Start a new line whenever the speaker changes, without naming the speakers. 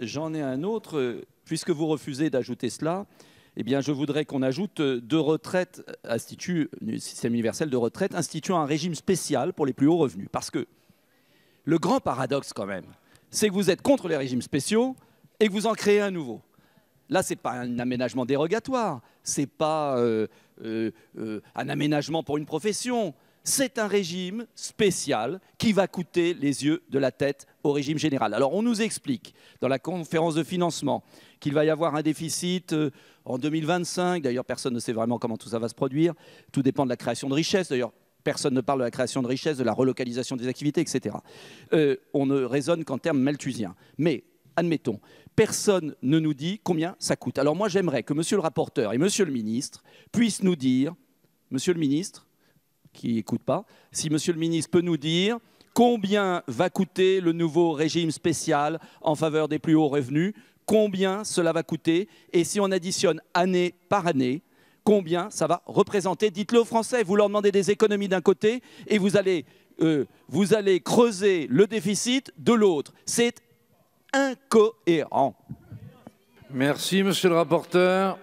j'en ai un autre. Puisque vous refusez d'ajouter cela, eh bien, je voudrais qu'on ajoute deux retraites, un système universel de retraite, instituant un régime spécial pour les plus hauts revenus. Parce que le grand paradoxe, quand même, c'est que vous êtes contre les régimes spéciaux et que vous en créez un nouveau. Là, ce n'est pas un aménagement dérogatoire, ce n'est pas euh, euh, euh, un aménagement pour une profession, c'est un régime spécial qui va coûter les yeux de la tête au régime général. Alors on nous explique dans la conférence de financement qu'il va y avoir un déficit euh, en 2025, d'ailleurs personne ne sait vraiment comment tout ça va se produire, tout dépend de la création de richesses, d'ailleurs personne ne parle de la création de richesses, de la relocalisation des activités, etc. Euh, on ne raisonne qu'en termes malthusiens. Mais admettons, personne ne nous dit combien ça coûte. Alors moi j'aimerais que monsieur le rapporteur et monsieur le ministre puissent nous dire, monsieur le ministre, qui n'écoutent pas, si Monsieur le ministre peut nous dire combien va coûter le nouveau régime spécial en faveur des plus hauts revenus, combien cela va coûter, et si on additionne année par année, combien ça va représenter. Dites-le aux Français, vous leur demandez des économies d'un côté et vous allez, euh, vous allez creuser le déficit de l'autre. C'est incohérent. Merci, monsieur le rapporteur.